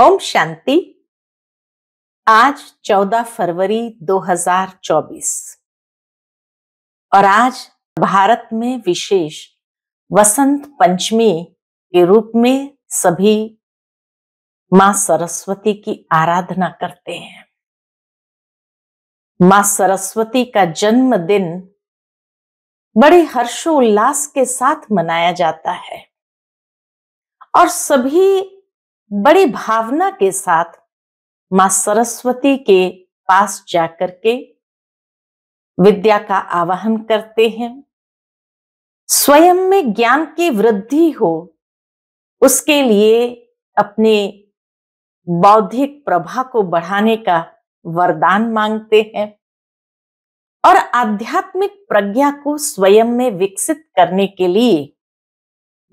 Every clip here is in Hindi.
ओम शांति आज 14 फरवरी 2024 और आज भारत में विशेष वसंत पंचमी के रूप में सभी मां सरस्वती की आराधना करते हैं मां सरस्वती का जन्मदिन बड़े हर्षोल्लास के साथ मनाया जाता है और सभी बड़ी भावना के साथ मां सरस्वती के पास जाकर के विद्या का आवाहन करते हैं स्वयं में ज्ञान की वृद्धि हो उसके लिए अपने बौद्धिक प्रभा को बढ़ाने का वरदान मांगते हैं और आध्यात्मिक प्रज्ञा को स्वयं में विकसित करने के लिए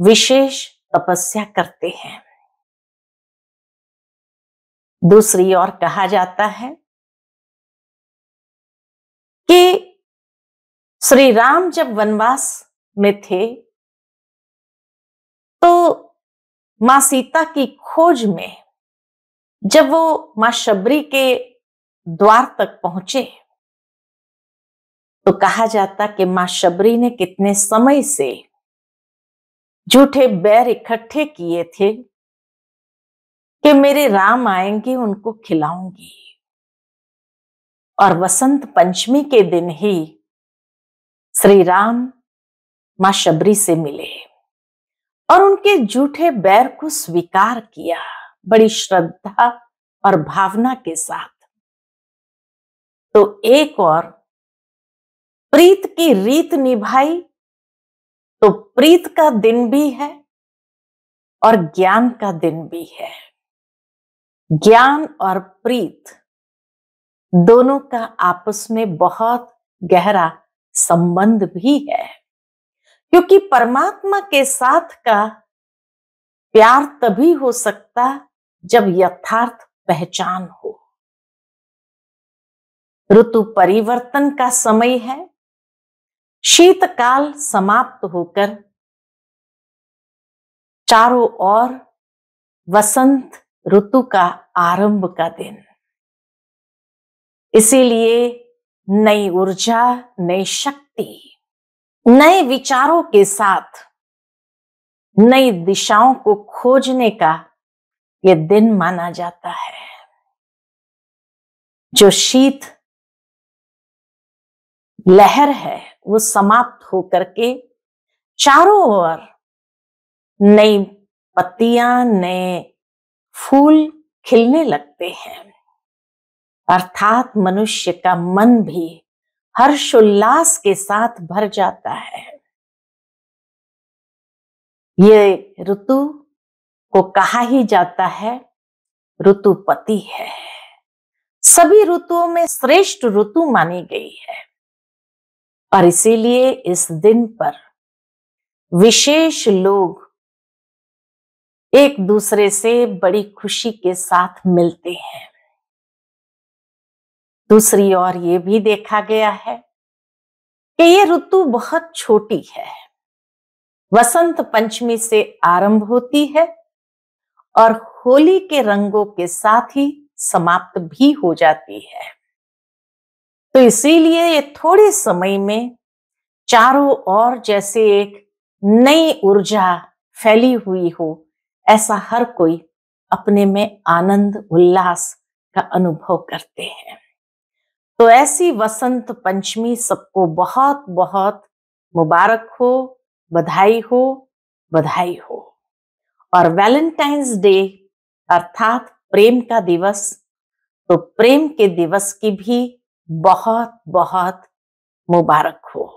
विशेष तपस्या करते हैं दूसरी ओर कहा जाता है कि श्री राम जब वनवास में थे तो मां सीता की खोज में जब वो मां शबरी के द्वार तक पहुंचे तो कहा जाता कि मां शबरी ने कितने समय से झूठे बैर इकट्ठे किए थे कि मेरे राम आएंगे उनको खिलाऊंगी और वसंत पंचमी के दिन ही श्री राम मां शबरी से मिले और उनके झूठे बैर को स्वीकार किया बड़ी श्रद्धा और भावना के साथ तो एक और प्रीत की रीत निभाई तो प्रीत का दिन भी है और ज्ञान का दिन भी है ज्ञान और प्रीत दोनों का आपस में बहुत गहरा संबंध भी है क्योंकि परमात्मा के साथ का प्यार तभी हो सकता जब यथार्थ पहचान हो ऋतु परिवर्तन का समय है शीतकाल समाप्त होकर चारों ओर वसंत ऋतु का आरंभ का दिन इसीलिए नई ऊर्जा नई शक्ति नए विचारों के साथ नई दिशाओं को खोजने का यह दिन माना जाता है जो शीत लहर है वो समाप्त होकर के चारों ओर नई पत्तियां नए फूल खिलने लगते हैं अर्थात मनुष्य का मन भी हर्षोल्लास के साथ भर जाता है ये ऋतु को कहा ही जाता है ऋतुपति है सभी ऋतुओं में श्रेष्ठ ऋतु मानी गई है और इसीलिए इस दिन पर विशेष लोग एक दूसरे से बड़ी खुशी के साथ मिलते हैं दूसरी ओर ये भी देखा गया है कि ये ऋतु बहुत छोटी है वसंत पंचमी से आरंभ होती है और होली के रंगों के साथ ही समाप्त भी हो जाती है तो इसीलिए ये थोड़े समय में चारों ओर जैसे एक नई ऊर्जा फैली हुई हो ऐसा हर कोई अपने में आनंद उल्लास का अनुभव करते हैं तो ऐसी वसंत पंचमी सबको बहुत बहुत मुबारक हो बधाई हो बधाई हो और वैलेंटाइंस डे अर्थात प्रेम का दिवस तो प्रेम के दिवस की भी बहुत बहुत मुबारक हो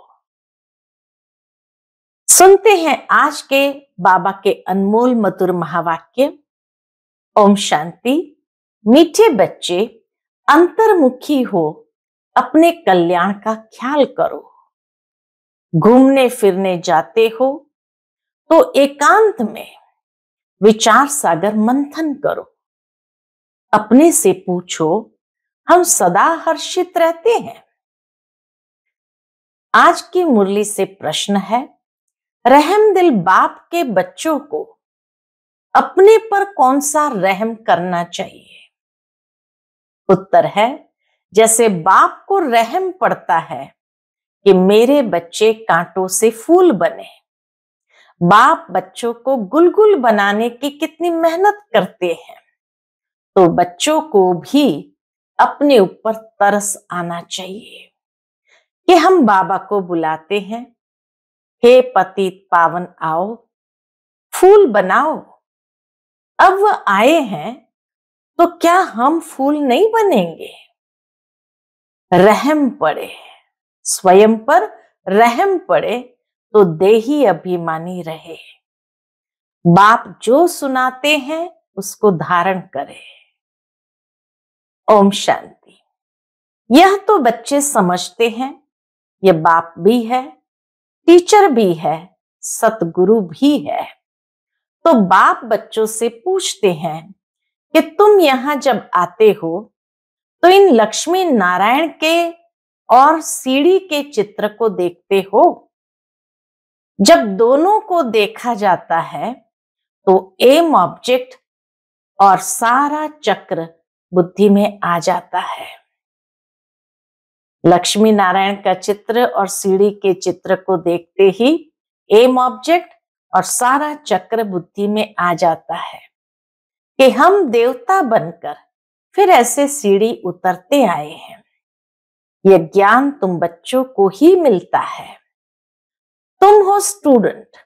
सुनते हैं आज के बाबा के अनमोल मधुर महावाक्य ओम शांति मीठे बच्चे अंतर्मुखी हो अपने कल्याण का ख्याल करो घूमने फिरने जाते हो तो एकांत में विचार सागर मंथन करो अपने से पूछो हम सदा हर्षित रहते हैं आज की मुरली से प्रश्न है रहम दिल बाप के बच्चों को अपने पर कौन सा रहम करना चाहिए उत्तर है जैसे बाप को रहम पड़ता है कि मेरे बच्चे कांटों से फूल बने बाप बच्चों को गुलगुल बनाने की कितनी मेहनत करते हैं तो बच्चों को भी अपने ऊपर तरस आना चाहिए कि हम बाबा को बुलाते हैं हे पतित पावन आओ फूल बनाओ अब वह आए हैं तो क्या हम फूल नहीं बनेंगे रहम पड़े स्वयं पर रहम पड़े तो देही अभिमानी रहे बाप जो सुनाते हैं उसको धारण करे ओम शांति यह तो बच्चे समझते हैं यह बाप भी है टीचर भी है सतगुरु भी है तो बाप बच्चों से पूछते हैं कि तुम यहां जब आते हो तो इन लक्ष्मी नारायण के और सीढ़ी के चित्र को देखते हो जब दोनों को देखा जाता है तो एम ऑब्जेक्ट और सारा चक्र बुद्धि में आ जाता है लक्ष्मी नारायण का चित्र और सीढ़ी के चित्र को देखते ही एम ऑब्जेक्ट और सारा चक्र बुद्धि में आ जाता है कि हम देवता बनकर फिर ऐसे सीढ़ी उतरते आए हैं यह ज्ञान तुम बच्चों को ही मिलता है तुम हो स्टूडेंट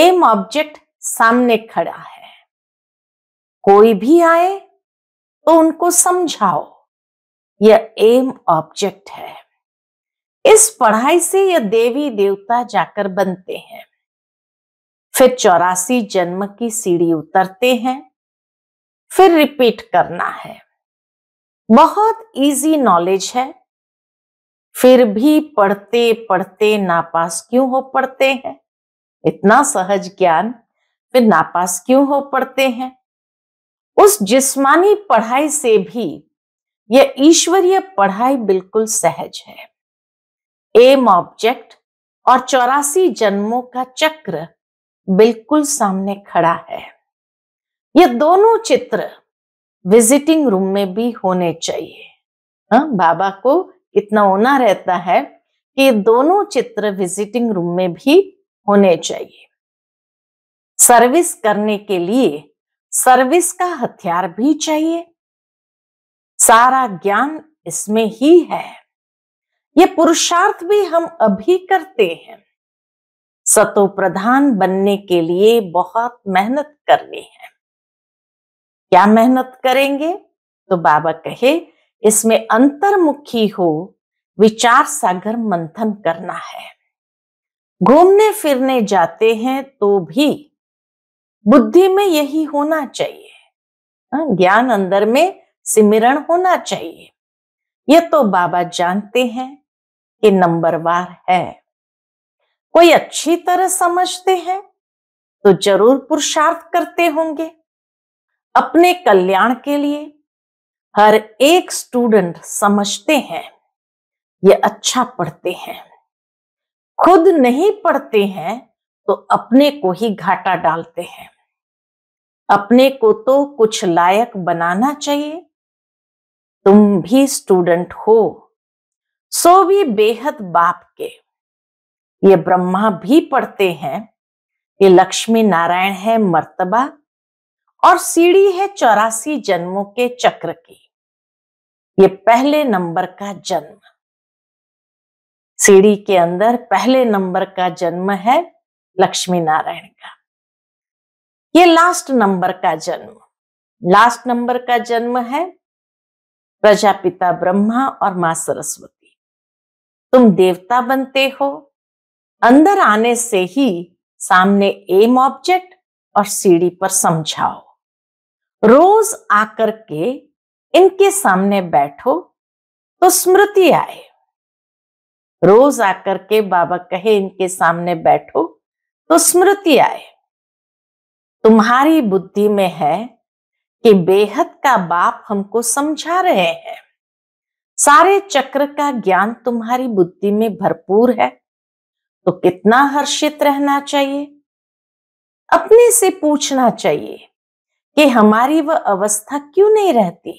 एम ऑब्जेक्ट सामने खड़ा है कोई भी आए तो उनको समझाओ यह एम ऑब्जेक्ट है इस पढ़ाई से यह देवी देवता जाकर बनते हैं फिर चौरासी जन्म की सीढ़ी उतरते हैं फिर रिपीट करना है बहुत इजी नॉलेज है फिर भी पढ़ते पढ़ते नापास क्यों हो पढ़ते हैं इतना सहज ज्ञान फिर नापास क्यों हो पड़ते हैं उस जिस्मानी पढ़ाई से भी यह ईश्वरीय पढ़ाई बिल्कुल सहज है एम ऑब्जेक्ट और चौरासी जन्मों का चक्र बिल्कुल सामने खड़ा है ये दोनों चित्र विजिटिंग रूम में भी होने चाहिए हा? बाबा को इतना होना रहता है कि दोनों चित्र विजिटिंग रूम में भी होने चाहिए सर्विस करने के लिए सर्विस का हथियार भी चाहिए सारा ज्ञान इसमें ही है ये पुरुषार्थ भी हम अभी करते हैं सतो प्रधान बनने के लिए बहुत मेहनत करनी है क्या मेहनत करेंगे तो बाबा कहे इसमें अंतर्मुखी हो विचार सागर मंथन करना है घूमने फिरने जाते हैं तो भी बुद्धि में यही होना चाहिए हाँ, ज्ञान अंदर में सिमिरण होना चाहिए ये तो बाबा जानते हैं कि नंबरवार है कोई अच्छी तरह समझते हैं तो जरूर पुरुषार्थ करते होंगे अपने कल्याण के लिए हर एक स्टूडेंट समझते हैं ये अच्छा पढ़ते हैं खुद नहीं पढ़ते हैं तो अपने को ही घाटा डालते हैं अपने को तो कुछ लायक बनाना चाहिए तुम भी स्टूडेंट हो सो भी बेहद बाप के ये ब्रह्मा भी पढ़ते हैं ये लक्ष्मी नारायण है मर्तबा और सीढ़ी है चौरासी जन्मों के चक्र की ये पहले नंबर का जन्म सीढ़ी के अंदर पहले नंबर का जन्म है लक्ष्मी नारायण का ये लास्ट नंबर का जन्म लास्ट नंबर का जन्म है प्रजापिता ब्रह्मा और मां सरस्वती तुम देवता बनते हो अंदर आने से ही सामने एम ऑब्जेक्ट और सीढ़ी पर समझाओ रोज आकर के इनके सामने बैठो तो स्मृति आए रोज आकर के बाबा कहे इनके सामने बैठो तो स्मृति आए तुम्हारी बुद्धि में है कि बेहद का बाप हमको समझा रहे हैं सारे चक्र का ज्ञान तुम्हारी बुद्धि में भरपूर है तो कितना हर्षित रहना चाहिए अपने से पूछना चाहिए कि हमारी वह अवस्था क्यों नहीं रहती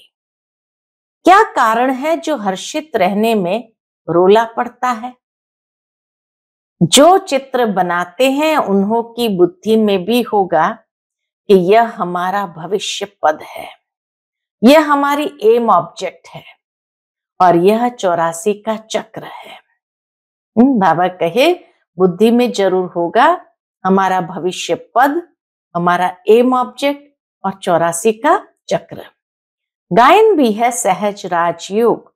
क्या कारण है जो हर्षित रहने में रोला पड़ता है जो चित्र बनाते हैं उन्हों की बुद्धि में भी होगा कि यह हमारा भविष्य पद है यह हमारी एम ऑब्जेक्ट है और यह चौरासी का चक्र है हम्म, बाबा कहे बुद्धि में जरूर होगा हमारा भविष्य पद हमारा एम ऑब्जेक्ट और चौरासी का चक्र गायन भी है सहज राजयोग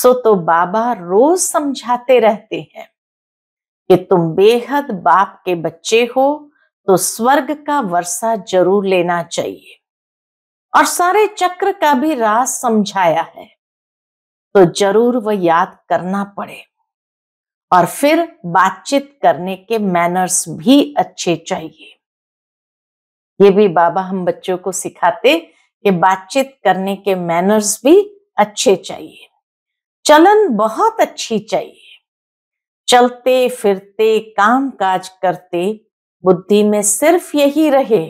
सो तो बाबा रोज समझाते रहते हैं कि तुम बेहद बाप के बच्चे हो तो स्वर्ग का वर्षा जरूर लेना चाहिए और सारे चक्र का भी राज समझाया है तो जरूर वह याद करना पड़े और फिर बातचीत करने के मैनर्स भी अच्छे चाहिए ये भी बाबा हम बच्चों को सिखाते कि बातचीत करने के मैनर्स भी अच्छे चाहिए चलन बहुत अच्छी चाहिए चलते फिरते काम काज करते बुद्धि में सिर्फ यही रहे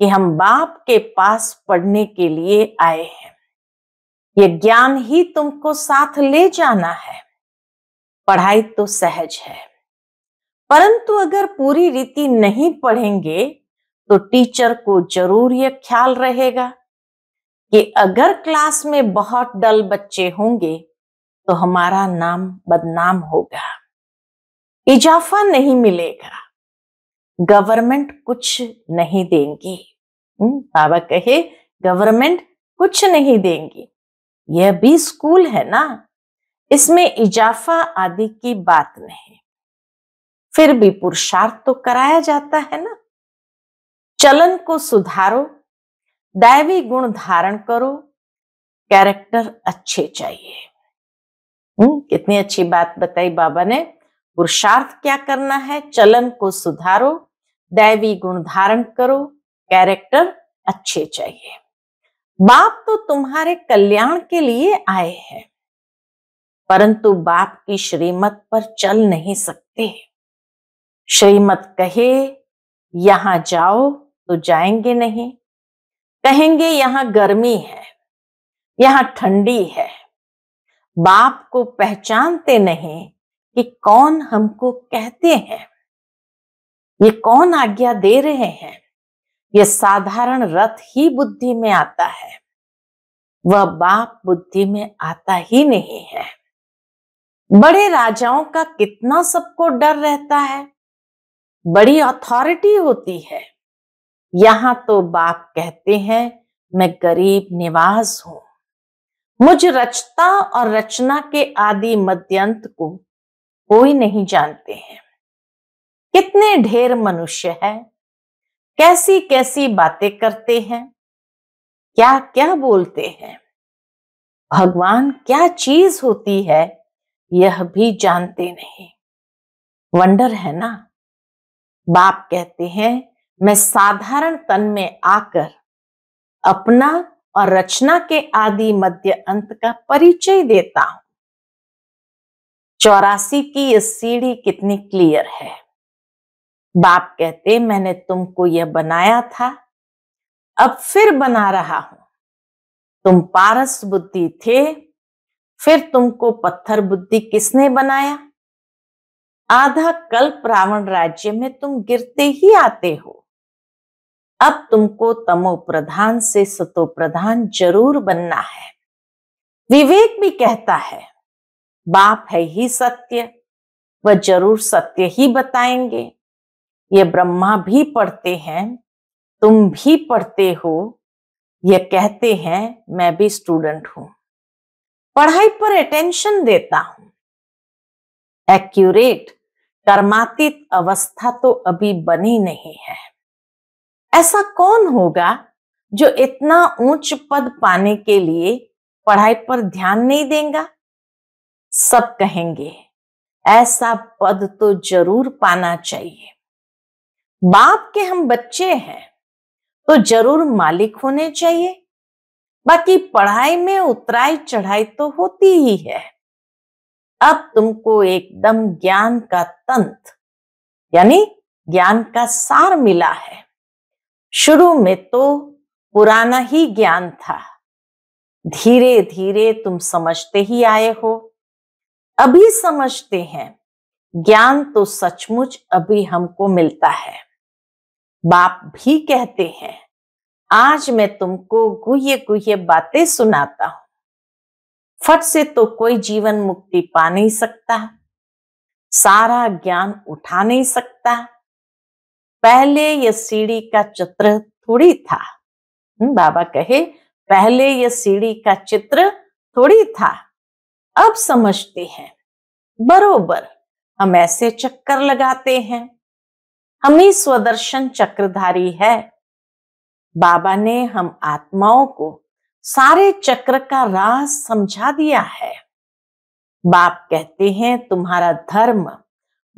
कि हम बाप के पास पढ़ने के लिए आए हैं ये ज्ञान ही तुमको साथ ले जाना है पढ़ाई तो सहज है परंतु अगर पूरी रीति नहीं पढ़ेंगे तो टीचर को जरूर यह ख्याल रहेगा कि अगर क्लास में बहुत डल बच्चे होंगे तो हमारा नाम बदनाम होगा इजाफा नहीं मिलेगा गवर्नमेंट कुछ नहीं देंगे हम्म, बाबा कहे गवर्नमेंट कुछ नहीं देंगे यह भी स्कूल है ना इसमें इजाफा आदि की बात नहीं फिर भी पुरुषार्थ तो कराया जाता है ना चलन को सुधारो दैवी गुण धारण करो कैरेक्टर अच्छे चाहिए हम्म कितनी अच्छी बात बताई बाबा ने पुरुषार्थ क्या करना है चलन को सुधारो दैवी गुण धारण करो कैरेक्टर अच्छे चाहिए बाप तो तुम्हारे कल्याण के लिए आए हैं परंतु बाप की श्रीमत पर चल नहीं सकते श्रीमत कहे यहां जाओ तो जाएंगे नहीं कहेंगे यहां गर्मी है यहां ठंडी है बाप को पहचानते नहीं कि कौन हमको कहते हैं ये कौन आज्ञा दे रहे हैं ये साधारण रथ ही बुद्धि में आता है वह बाप बुद्धि में आता ही नहीं है बड़े राजाओं का कितना सबको डर रहता है बड़ी अथॉरिटी होती है यहां तो बाप कहते हैं मैं गरीब निवास हूं मुझ रचता और रचना के आदि मध्यंत को कोई नहीं जानते हैं कितने ढेर मनुष्य है कैसी कैसी बातें करते हैं क्या क्या बोलते हैं भगवान क्या चीज होती है यह भी जानते नहीं वंडर है ना बाप कहते हैं मैं साधारण तन में आकर अपना और रचना के आदि मध्य अंत का परिचय देता हूं चौरासी की यह सीढ़ी कितनी क्लियर है बाप कहते मैंने तुमको यह बनाया था अब फिर बना रहा हूं तुम पारस बुद्धि थे फिर तुमको पत्थर बुद्धि किसने बनाया आधा कल्प रावण राज्य में तुम गिरते ही आते हो अब तुमको तमो प्रधान से सतो प्रधान जरूर बनना है विवेक भी कहता है बाप है ही सत्य वह जरूर सत्य ही बताएंगे ये ब्रह्मा भी पढ़ते हैं तुम भी पढ़ते हो ये कहते हैं मैं भी स्टूडेंट हूं पढ़ाई पर अटेंशन देता हूं एक्यूरेट कर्मातीत अवस्था तो अभी बनी नहीं है ऐसा कौन होगा जो इतना ऊंच पद पाने के लिए पढ़ाई पर ध्यान नहीं देगा सब कहेंगे ऐसा पद तो जरूर पाना चाहिए बाप के हम बच्चे हैं तो जरूर मालिक होने चाहिए बाकी पढ़ाई में उतराई चढ़ाई तो होती ही है अब तुमको एकदम ज्ञान का तंत्र यानी ज्ञान का सार मिला है शुरू में तो पुराना ही ज्ञान था धीरे धीरे तुम समझते ही आए हो अभी समझते हैं ज्ञान तो सचमुच अभी हमको मिलता है बाप भी कहते हैं आज मैं तुमको गुहे गुहे बातें सुनाता हूं फट से तो कोई जीवन मुक्ति पा नहीं सकता सारा ज्ञान उठा नहीं सकता पहले यह सीढ़ी का चित्र थोड़ी था हम्म, बाबा कहे पहले यह सीढ़ी का चित्र थोड़ी था अब समझते हैं बरोबर हम ऐसे चक्कर लगाते हैं हम ही स्वदर्शन चक्रधारी है बाबा ने हम आत्माओं को सारे चक्र का राज समझा दिया है बाप कहते हैं तुम्हारा धर्म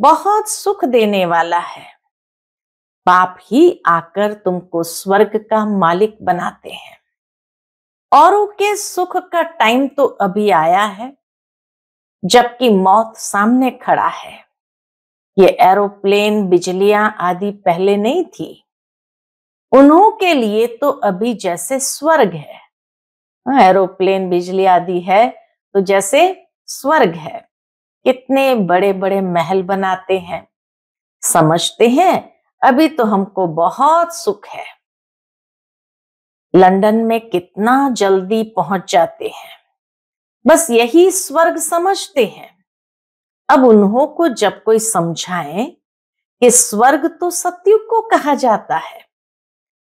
बहुत सुख देने वाला है बाप ही आकर तुमको स्वर्ग का मालिक बनाते हैं औरों के सुख का टाइम तो अभी आया है जबकि मौत सामने खड़ा है ये एरोप्लेन बिजलियां आदि पहले नहीं थी उन्हों के लिए तो अभी जैसे स्वर्ग है हाँ, एरोप्लेन बिजली आदि है तो जैसे स्वर्ग है कितने बड़े बड़े महल बनाते हैं समझते हैं अभी तो हमको बहुत सुख है लंदन में कितना जल्दी पहुंच जाते हैं बस यही स्वर्ग समझते हैं अब उन्हों को जब कोई समझाए कि स्वर्ग तो सत्युग को कहा जाता है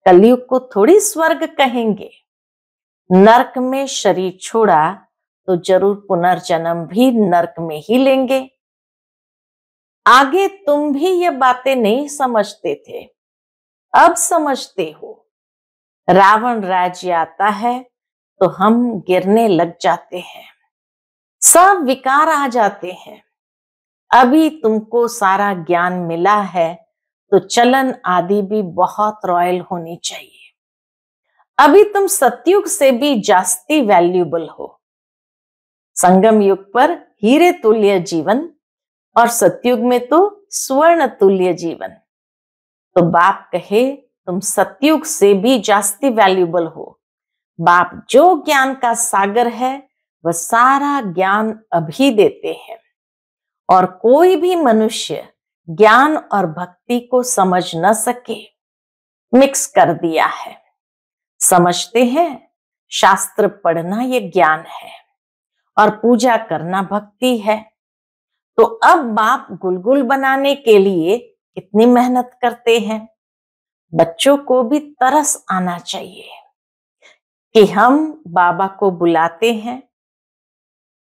कलयुग को थोड़ी स्वर्ग कहेंगे नरक में शरीर छोड़ा तो जरूर पुनर्जन्म भी नरक में ही लेंगे आगे तुम भी ये बातें नहीं समझते थे अब समझते हो रावण राज्य आता है तो हम गिरने लग जाते हैं सब विकार आ जाते हैं अभी तुमको सारा ज्ञान मिला है तो चलन आदि भी बहुत रॉयल होनी चाहिए अभी तुम सत्युग से भी जास्ती वैल्यूबल हो संगम युग पर हीरे तुल्य जीवन और सत्युग में तो स्वर्ण तुल्य जीवन तो बाप कहे तुम सत्युग से भी जास्ती वैल्यूबल हो बाप जो ज्ञान का सागर है वह सारा ज्ञान अभी देते हैं और कोई भी मनुष्य ज्ञान और भक्ति को समझ न सके मिक्स कर दिया है समझते हैं शास्त्र पढ़ना ये ज्ञान है और पूजा करना भक्ति है तो अब बाप गुलगुल बनाने के लिए कितनी मेहनत करते हैं बच्चों को भी तरस आना चाहिए कि हम बाबा को बुलाते हैं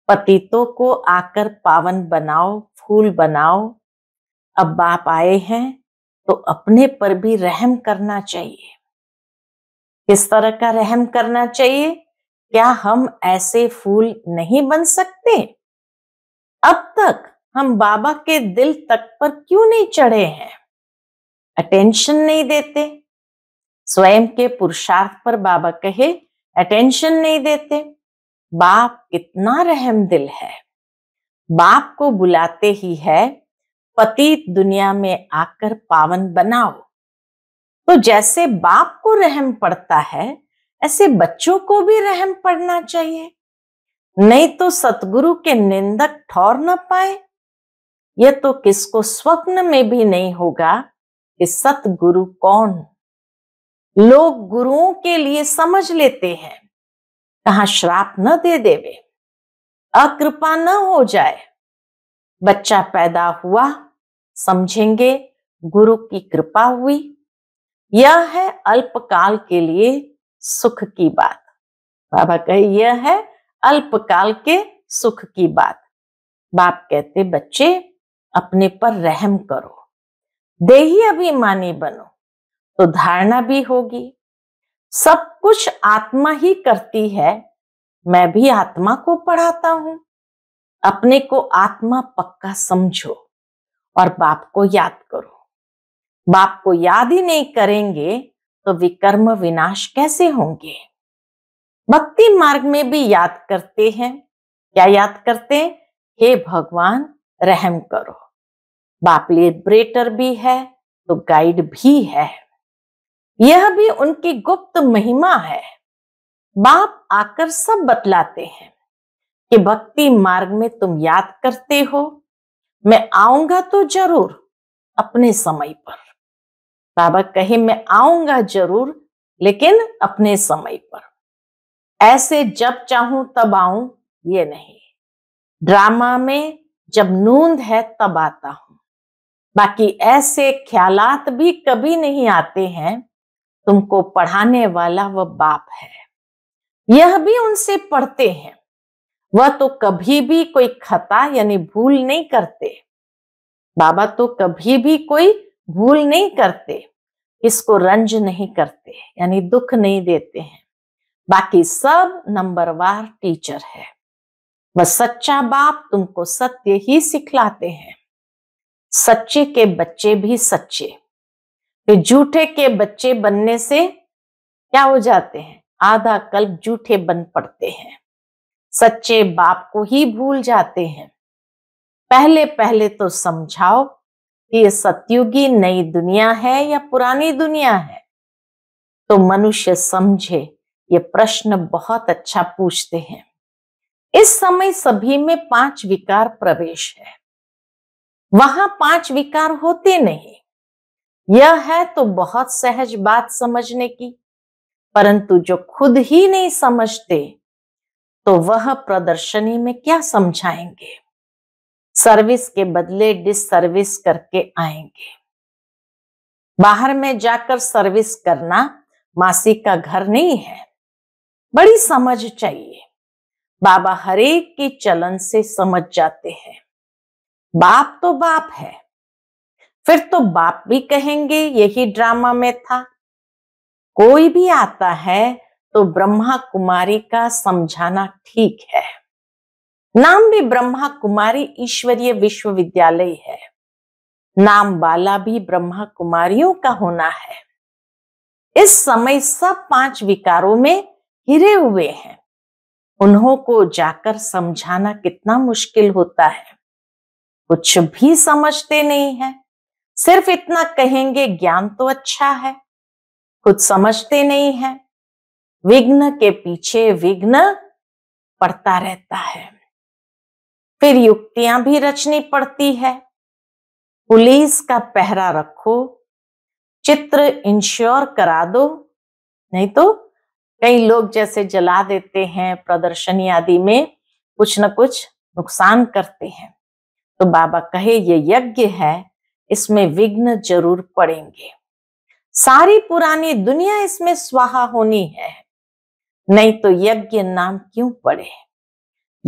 पतितों को आकर पावन बनाओ फूल बनाओ अब बाप आए हैं तो अपने पर भी रहम करना चाहिए किस तरह का रहम करना चाहिए क्या हम ऐसे फूल नहीं बन सकते अब तक हम बाबा के दिल तक पर क्यों नहीं चढ़े हैं अटेंशन नहीं देते स्वयं के पुरुषार्थ पर बाबा कहे अटेंशन नहीं देते बाप कितना रहम दिल है बाप को बुलाते ही है पतित दुनिया में आकर पावन बनाओ तो जैसे बाप को रहम पड़ता है ऐसे बच्चों को भी रहम पड़ना चाहिए नहीं तो सतगुरु के निंदक ठौर न पाए यह तो किसको स्वप्न में भी नहीं होगा कि सतगुरु कौन लोग गुरुओं के लिए समझ लेते हैं कहा श्राप न दे देवे अकृपा न हो जाए बच्चा पैदा हुआ समझेंगे गुरु की कृपा हुई यह है अल्पकाल के लिए सुख की बात बाबा कहे यह है अल्पकाल के सुख की बात बाप कहते बच्चे अपने पर रहम करो देही अभिमानी बनो तो धारणा भी होगी सब कुछ आत्मा ही करती है मैं भी आत्मा को पढ़ाता हूं अपने को आत्मा पक्का समझो और बाप को याद करो बाप को याद ही नहीं करेंगे तो विकर्म विनाश कैसे होंगे भक्ति मार्ग में भी याद करते हैं क्या याद करते हैं हे भगवान रहम करो बाप लिए ब्रेटर भी है तो गाइड भी है यह भी उनकी गुप्त महिमा है बाप आकर सब बतलाते हैं कि भक्ति मार्ग में तुम याद करते हो मैं आऊंगा तो जरूर अपने समय पर बाबा कहे मैं आऊंगा जरूर लेकिन अपने समय पर ऐसे जब चाहूं तब आऊं ये नहीं ड्रामा में जब नूंद है तब आता हूं बाकी ऐसे ख्यालात भी कभी नहीं आते हैं तुमको पढ़ाने वाला वह बाप है यह भी उनसे पढ़ते हैं वह तो कभी भी कोई खता यानी भूल नहीं करते बाबा तो कभी भी कोई भूल नहीं करते इसको रंज नहीं करते यानी दुख नहीं देते हैं बाकी सब नंबरवार टीचर है वह सच्चा बाप तुमको सत्य ही सिखलाते हैं सच्चे के बच्चे भी सच्चे कि जूठे के बच्चे बनने से क्या हो जाते हैं आधा कल्प जूठे बन पड़ते हैं सच्चे बाप को ही भूल जाते हैं पहले पहले तो समझाओ कि ये सत्युगी नई दुनिया है या पुरानी दुनिया है तो मनुष्य समझे ये प्रश्न बहुत अच्छा पूछते हैं इस समय सभी में पांच विकार प्रवेश है वहां पांच विकार होते नहीं यह है तो बहुत सहज बात समझने की परंतु जो खुद ही नहीं समझते तो वह प्रदर्शनी में क्या समझाएंगे सर्विस के बदले डिस सर्विस करके आएंगे बाहर में जाकर सर्विस करना मासी का घर नहीं है बड़ी समझ चाहिए बाबा हरेक के चलन से समझ जाते हैं बाप तो बाप है फिर तो बाप भी कहेंगे यही ड्रामा में था कोई भी आता है तो ब्रह्मा कुमारी का समझाना ठीक है नाम भी ब्रह्मा कुमारी ईश्वरीय विश्वविद्यालय है नाम बाला भी ब्रह्मा कुमारियों का होना है इस समय सब पांच विकारों में हिरे हुए हैं उन्हों को जाकर समझाना कितना मुश्किल होता है कुछ भी समझते नहीं है सिर्फ इतना कहेंगे ज्ञान तो अच्छा है कुछ समझते नहीं है विघ्न के पीछे विघ्न पड़ता रहता है फिर युक्तियां भी रचनी पड़ती है पुलिस का पहरा रखो चित्र इंश्योर करा दो नहीं तो कई लोग जैसे जला देते हैं प्रदर्शनी आदि में कुछ ना कुछ नुकसान करते हैं तो बाबा कहे ये यज्ञ है इसमें विघ्न जरूर पड़ेंगे सारी पुरानी दुनिया इसमें स्वाहा होनी है नहीं तो यज्ञ नाम क्यों पड़े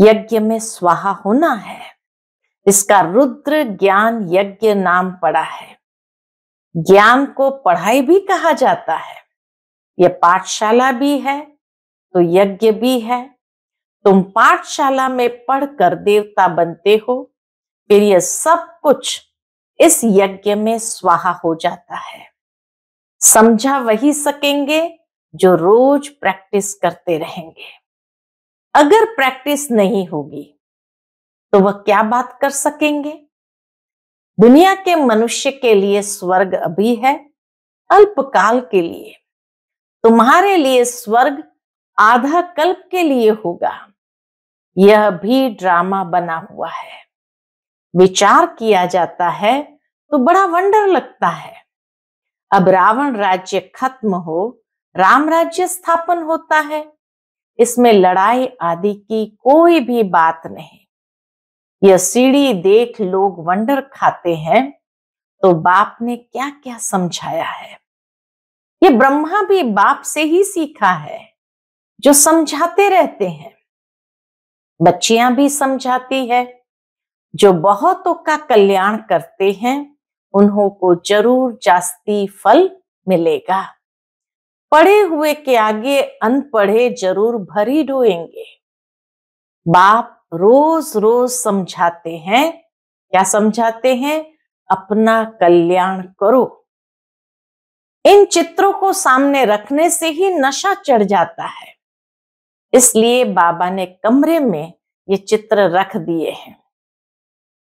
यज्ञ में स्वाहा होना है इसका रुद्र ज्ञान यज्ञ नाम पड़ा है ज्ञान को पढ़ाई भी कहा जाता है यह पाठशाला भी है तो यज्ञ भी है तुम पाठशाला में पढ़कर देवता बनते हो फिर यह सब कुछ इस यज्ञ में स्वाहा हो जाता है समझा वही सकेंगे जो रोज प्रैक्टिस करते रहेंगे अगर प्रैक्टिस नहीं होगी तो वह क्या बात कर सकेंगे दुनिया के मनुष्य के लिए स्वर्ग अभी है अल्पकाल के लिए तुम्हारे लिए स्वर्ग आधा कल्प के लिए होगा यह भी ड्रामा बना हुआ है विचार किया जाता है तो बड़ा वंडर लगता है अब रावण राज्य खत्म हो राम राज्य स्थापन होता है इसमें लड़ाई आदि की कोई भी बात नहीं यह सीढ़ी देख लोग वंडर खाते हैं तो बाप ने क्या क्या समझाया है ये ब्रह्मा भी बाप से ही सीखा है जो समझाते रहते हैं बच्चियां भी समझाती है जो बहुतों का कल्याण करते हैं उन्हों को जरूर जास्ती फल मिलेगा पढ़े हुए के आगे अनपढ़े जरूर भरी डोएंगे बाप रोज रोज समझाते हैं क्या समझाते हैं अपना कल्याण करो इन चित्रों को सामने रखने से ही नशा चढ़ जाता है इसलिए बाबा ने कमरे में ये चित्र रख दिए हैं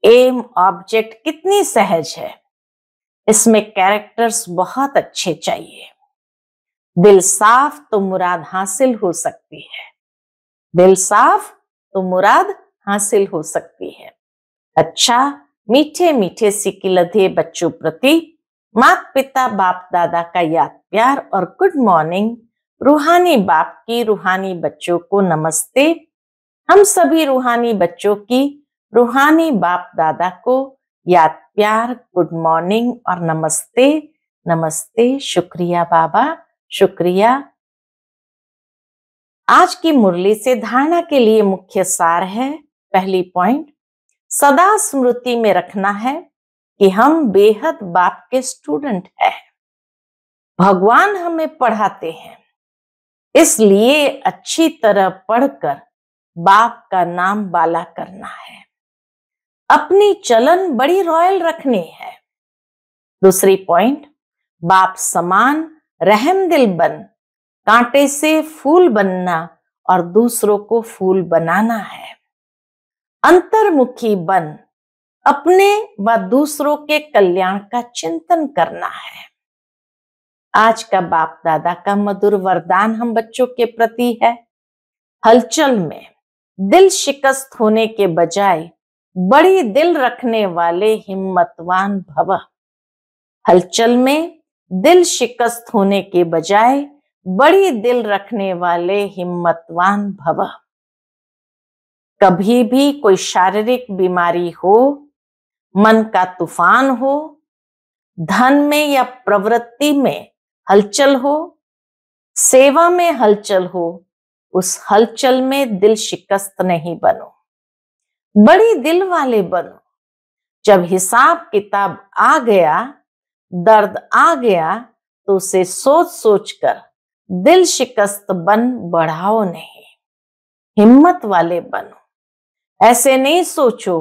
एम ऑब्जेक्ट कितनी सहज है इसमें कैरेक्टर्स बहुत अच्छे चाहिए दिल साफ तो मुराद हासिल हो सकती है दिल साफ तो मुराद हासिल हो सकती है अच्छा मीठे मीठे सिकी लधे बच्चों प्रति मात पिता बाप दादा का याद प्यार और गुड मॉर्निंग रूहानी बाप की रूहानी बच्चों को नमस्ते हम सभी रूहानी बच्चों की रूहानी बाप दादा को याद प्यार गुड मॉर्निंग और नमस्ते नमस्ते शुक्रिया बाबा शुक्रिया आज की मुरली से धारणा के लिए मुख्य सार है पहली पॉइंट सदा स्मृति में रखना है कि हम बेहद बाप के स्टूडेंट हैं भगवान हमें पढ़ाते हैं इसलिए अच्छी तरह पढ़कर बाप का नाम बाला करना है अपनी चलन बड़ी रॉयल रखनी है दूसरी पॉइंट बाप समान रहम दिल बन कांटे से फूल बनना और दूसरों को फूल बनाना है अंतर्मुखी बन अपने व दूसरों के कल्याण का चिंतन करना है आज का बाप दादा का मधुर वरदान हम बच्चों के प्रति है हलचल में दिल शिकस्त होने के बजाय बड़ी दिल रखने वाले हिम्मतवान भव हलचल में दिल शिकस्त होने के बजाय बड़ी दिल रखने वाले हिम्मतवान भव कभी भी कोई शारीरिक बीमारी हो मन का तूफान हो धन में या प्रवृत्ति में हलचल हो सेवा में हलचल हो उस हलचल में दिल शिकस्त नहीं बनो बड़ी दिल वाले बनो जब हिसाब किताब आ गया दर्द आ गया तो उसे सोच सोच कर दिल शिकस्त बन बढ़ाओ नहीं हिम्मत वाले बनो ऐसे नहीं सोचो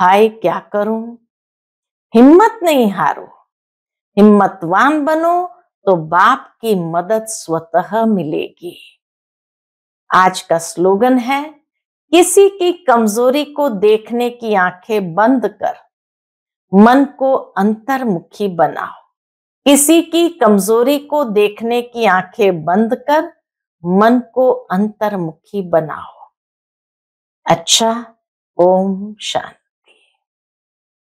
हाय क्या करूं हिम्मत नहीं हारो हिम्मतवान बनो तो बाप की मदद स्वतः मिलेगी आज का स्लोगन है किसी की कमजोरी को देखने की आंखें बंद कर मन को अंतर्मुखी बनाओ किसी की कमजोरी को देखने की आंखें बंद कर मन को अंतर्मुखी बनाओ अच्छा ओम शांति